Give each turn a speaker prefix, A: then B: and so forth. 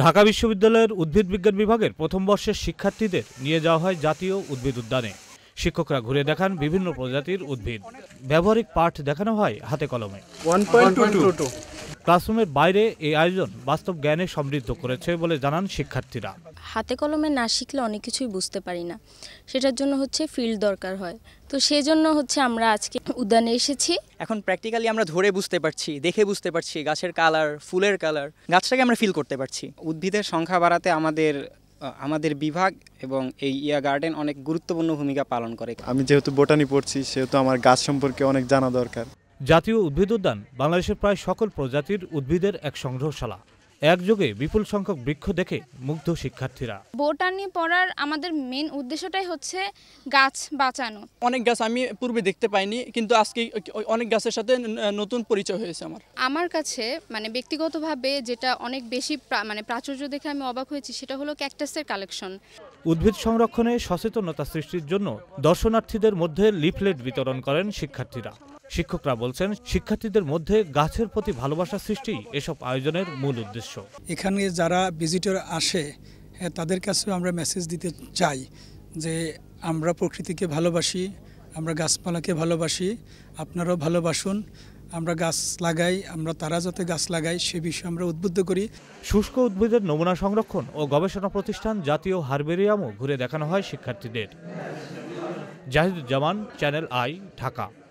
A: ঢাকা বিশ্ববিদ্যালয়ের উদ্ভিদ বিজ্ঞান বিভাগের প্রথম বর্ষের শিক্ষার্থীদের নিয়ে যাওয়া হয় জাতীয় উদ্ভিদ উদ্যানে শিক্ষকরা ঘুরে দেখান বিভিন্ন প্রজাতির উদ্ভিদ ব্যবহারিক পাঠ দেখানো হয় হাতে কলমে ক্লাসরুমের বাইরে এই আয়োজন বাস্তব জ্ঞানে সমৃদ্ধ করেছে বলে জানান শিক্ষার্থীরা
B: হাতে কলমে না শিখলে অনেক কিছুই বুঝতে পারি না সেটার জন্য হচ্ছে ফিল্ড দরকার হয় তো সেই জন্য হচ্ছে আমরা আজকে উদ্যানে এসেছি
C: এখন প্র্যাকটিক্যালি আমরা ধরে বুঝতে পারছি দেখে বুঝতে পারছি গাছের কালার ফুলের কালার গাছটাকে আমরা ফিল করতে পারছি উদ্ভিদের সংখ্যা বাড়াতে আমাদের আমাদের বিভাগ এবং এই ইয়া
A: গার্ডেন অনেক গুরুত্বপূর্ণ ভূমিকা পালন করে
C: আমি যেহেতু বোটানি পড়ছি সেহেতু আমার গাছ সম্পর্কে অনেক জানা দরকার
A: জাতীয় উদ্ভিদ উদ্যান বাংলাদেশের প্রায় সকল প্রজাতির উদ্ভিদের এক সংগ্রহশালা একযোগে বিপুল সংখ্যক বৃক্ষ দেখে মুগ্ধ শিক্ষার্থীরা
D: বোটানি পড়ার আমাদের মেন উদ্দেশ্যটাই হচ্ছে গাছ বাঁচানো
C: অনেক গাছ আমি পূর্বে দেখতে পাইনি কিন্তু আজকে অনেক গাছের সাথে নতুন পরিচয় হয়েছে আমার
D: আমার কাছে মানে ব্যক্তিগতভাবে যেটা অনেক বেশি মানে প্রাচুর্য দেখে আমি অবাক হয়েছি সেটা হলো ক্যাকটাসের কালেকশন
A: উদ্ভিদ সংরক্ষণে সচেতনতা সৃষ্টির জন্য দর্শনার্থীদের মধ্যে লিফলেট বিতরণ করেন শিক্ষার্থীরা শিক্ষকরা বলছেন শিক্ষার্থীদের মধ্যে গাছের প্রতি ভালোবাসা সৃষ্টি এসব আয়োজনের মূল উদ্দেশ্য
C: এখানে যারা ভিজিটর আসে হ্যাঁ, তাদের কাছেও আমরা মেসেজ দিতে চাই যে আমরা প্রকৃতিকে ভালোবাসি আমরা গাছপালাকে ভালোবাসি আপনারাও ভালোবাসুন আমরা গাছ লাগাই আমরা তারা যাতে গাছ লাগাই সে বিষয়ে আমরা উদ্বুদ্ধ করি
A: শুষ্ক উদ্ভিদের নমুনা সংরক্ষণ ও গবেষণা প্রতিষ্ঠান জাতীয় হারবেরিয়ামও ঘুরে দেখানো হয় শিক্ষার্থীদের জাহিদুজ্জামান চ্যানেল আই ঢাকা